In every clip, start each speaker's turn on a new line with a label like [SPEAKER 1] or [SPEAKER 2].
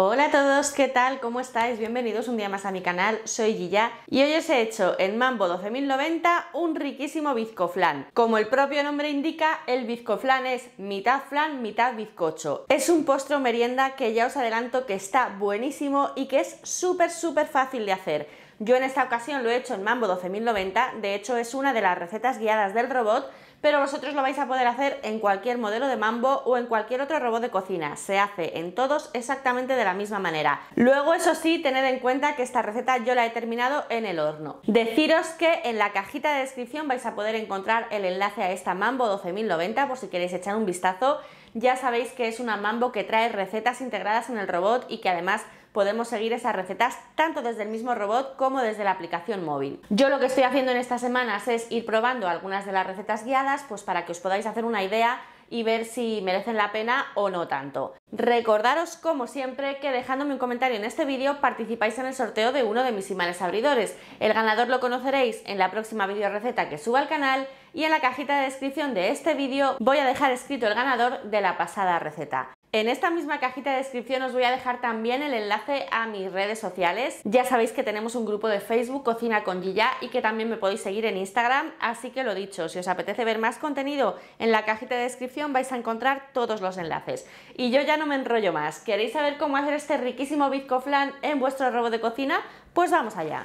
[SPEAKER 1] Hola a todos, ¿qué tal? ¿Cómo estáis? Bienvenidos un día más a mi canal, soy Gilla y hoy os he hecho en Mambo 12090 un riquísimo bizcoflan. Como el propio nombre indica, el bizcoflan es mitad flan, mitad bizcocho. Es un postre merienda que ya os adelanto que está buenísimo y que es súper súper fácil de hacer. Yo en esta ocasión lo he hecho en Mambo 12090, de hecho es una de las recetas guiadas del robot pero vosotros lo vais a poder hacer en cualquier modelo de Mambo o en cualquier otro robot de cocina. Se hace en todos exactamente de la misma manera. Luego, eso sí, tened en cuenta que esta receta yo la he terminado en el horno. Deciros que en la cajita de descripción vais a poder encontrar el enlace a esta Mambo 12090 por si queréis echar un vistazo. Ya sabéis que es una Mambo que trae recetas integradas en el robot y que además podemos seguir esas recetas tanto desde el mismo robot como desde la aplicación móvil. Yo lo que estoy haciendo en estas semanas es ir probando algunas de las recetas guiadas pues para que os podáis hacer una idea y ver si merecen la pena o no tanto. Recordaros, como siempre, que dejándome un comentario en este vídeo participáis en el sorteo de uno de mis imanes abridores. El ganador lo conoceréis en la próxima vídeo receta que suba al canal y en la cajita de descripción de este vídeo voy a dejar escrito el ganador de la pasada receta. En esta misma cajita de descripción os voy a dejar también el enlace a mis redes sociales. Ya sabéis que tenemos un grupo de Facebook Cocina con Gilla y que también me podéis seguir en Instagram, así que lo dicho, si os apetece ver más contenido en la cajita de descripción vais a encontrar todos los enlaces. Y yo ya no me enrollo más. ¿Queréis saber cómo hacer este riquísimo bizcoflan en vuestro robo de cocina? Pues vamos allá.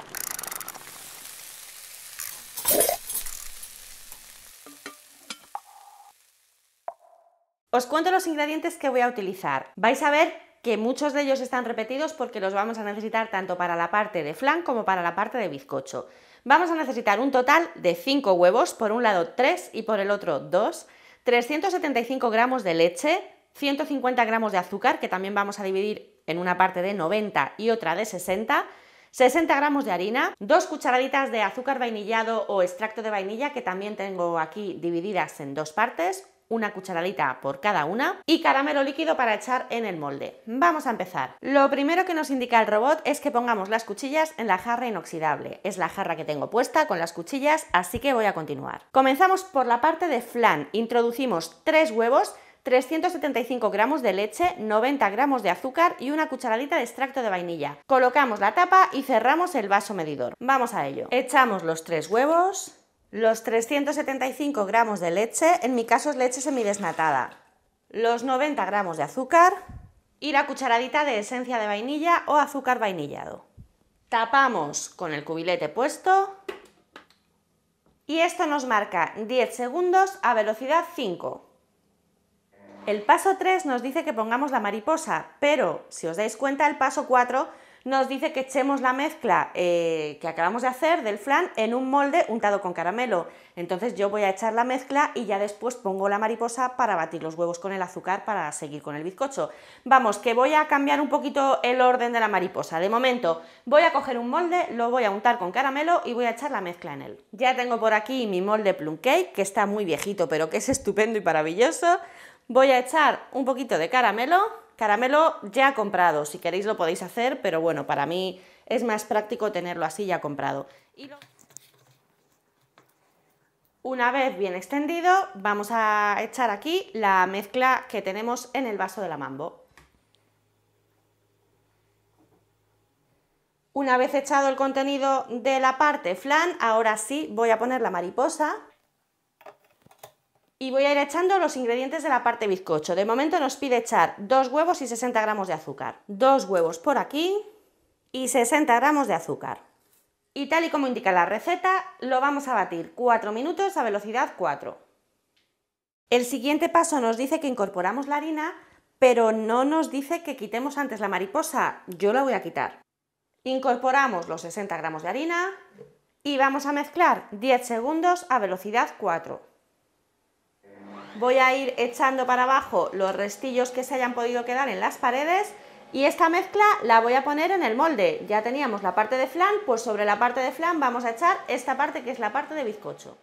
[SPEAKER 1] Os cuento los ingredientes que voy a utilizar. Vais a ver que muchos de ellos están repetidos porque los vamos a necesitar tanto para la parte de flan como para la parte de bizcocho. Vamos a necesitar un total de 5 huevos, por un lado 3 y por el otro 2, 375 gramos de leche, 150 gramos de azúcar, que también vamos a dividir en una parte de 90 y otra de 60, 60 gramos de harina, 2 cucharaditas de azúcar vainillado o extracto de vainilla, que también tengo aquí divididas en dos partes, una cucharadita por cada una y caramelo líquido para echar en el molde. Vamos a empezar. Lo primero que nos indica el robot es que pongamos las cuchillas en la jarra inoxidable. Es la jarra que tengo puesta con las cuchillas, así que voy a continuar. Comenzamos por la parte de flan. Introducimos tres huevos, 375 gramos de leche, 90 gramos de azúcar y una cucharadita de extracto de vainilla. Colocamos la tapa y cerramos el vaso medidor. Vamos a ello. Echamos los tres huevos, los 375 gramos de leche, en mi caso es leche semidesnatada, los 90 gramos de azúcar y la cucharadita de esencia de vainilla o azúcar vainillado. Tapamos con el cubilete puesto y esto nos marca 10 segundos a velocidad 5. El paso 3 nos dice que pongamos la mariposa, pero si os dais cuenta el paso 4 nos dice que echemos la mezcla eh, que acabamos de hacer del flan en un molde untado con caramelo. Entonces yo voy a echar la mezcla y ya después pongo la mariposa para batir los huevos con el azúcar para seguir con el bizcocho. Vamos, que voy a cambiar un poquito el orden de la mariposa. De momento voy a coger un molde, lo voy a untar con caramelo y voy a echar la mezcla en él. Ya tengo por aquí mi molde plum cake, que está muy viejito pero que es estupendo y maravilloso. Voy a echar un poquito de caramelo Caramelo ya comprado, si queréis lo podéis hacer, pero bueno, para mí es más práctico tenerlo así ya comprado. Una vez bien extendido, vamos a echar aquí la mezcla que tenemos en el vaso de la mambo. Una vez echado el contenido de la parte flan, ahora sí voy a poner la mariposa y voy a ir echando los ingredientes de la parte bizcocho. De momento nos pide echar dos huevos y 60 gramos de azúcar. Dos huevos por aquí y 60 gramos de azúcar. Y tal y como indica la receta, lo vamos a batir 4 minutos a velocidad 4. El siguiente paso nos dice que incorporamos la harina, pero no nos dice que quitemos antes la mariposa. Yo la voy a quitar. Incorporamos los 60 gramos de harina y vamos a mezclar 10 segundos a velocidad 4 voy a ir echando para abajo los restillos que se hayan podido quedar en las paredes y esta mezcla la voy a poner en el molde. Ya teníamos la parte de flan, pues sobre la parte de flan vamos a echar esta parte que es la parte de bizcocho.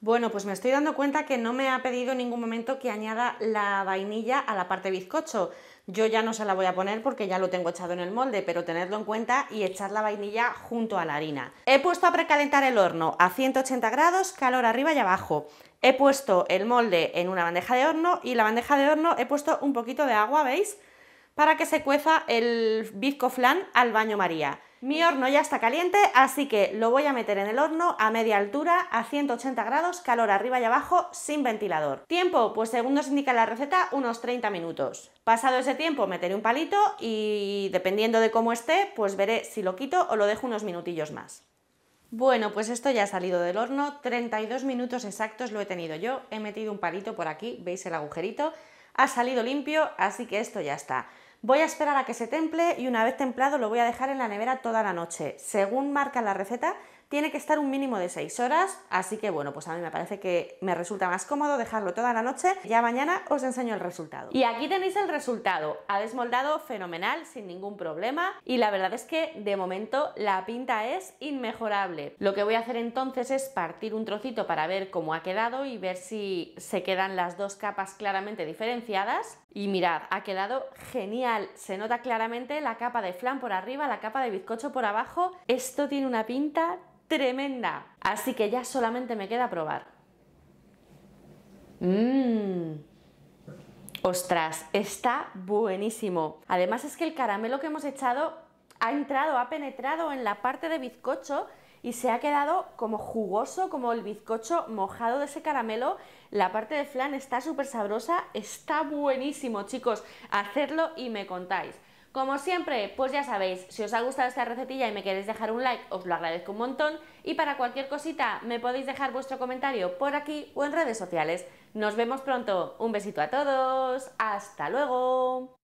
[SPEAKER 1] Bueno, pues me estoy dando cuenta que no me ha pedido en ningún momento que añada la vainilla a la parte de bizcocho. Yo ya no se la voy a poner porque ya lo tengo echado en el molde, pero tenerlo en cuenta y echar la vainilla junto a la harina. He puesto a precalentar el horno a 180 grados, calor arriba y abajo. He puesto el molde en una bandeja de horno y la bandeja de horno he puesto un poquito de agua, ¿veis? Para que se cueza el bizcoflan al baño María. Mi horno ya está caliente, así que lo voy a meter en el horno a media altura, a 180 grados, calor arriba y abajo, sin ventilador. Tiempo, pues según nos indica la receta, unos 30 minutos. Pasado ese tiempo meteré un palito y dependiendo de cómo esté, pues veré si lo quito o lo dejo unos minutillos más. Bueno, pues esto ya ha salido del horno, 32 minutos exactos lo he tenido yo, he metido un palito por aquí, veis el agujerito, ha salido limpio, así que esto ya está. Voy a esperar a que se temple y una vez templado lo voy a dejar en la nevera toda la noche. Según marca la receta, tiene que estar un mínimo de 6 horas, así que bueno, pues a mí me parece que me resulta más cómodo dejarlo toda la noche, ya mañana os enseño el resultado. Y aquí tenéis el resultado, ha desmoldado fenomenal, sin ningún problema, y la verdad es que de momento la pinta es inmejorable. Lo que voy a hacer entonces es partir un trocito para ver cómo ha quedado y ver si se quedan las dos capas claramente diferenciadas. Y mirad, ha quedado genial, se nota claramente la capa de flan por arriba, la capa de bizcocho por abajo, esto tiene una pinta tremenda. Así que ya solamente me queda probar. Mmm. Ostras, está buenísimo. Además es que el caramelo que hemos echado ha entrado, ha penetrado en la parte de bizcocho y se ha quedado como jugoso, como el bizcocho mojado de ese caramelo. La parte de flan está súper sabrosa, está buenísimo, chicos. Hacedlo y me contáis. Como siempre, pues ya sabéis, si os ha gustado esta recetilla y me queréis dejar un like, os lo agradezco un montón. Y para cualquier cosita, me podéis dejar vuestro comentario por aquí o en redes sociales. Nos vemos pronto. Un besito a todos. Hasta luego.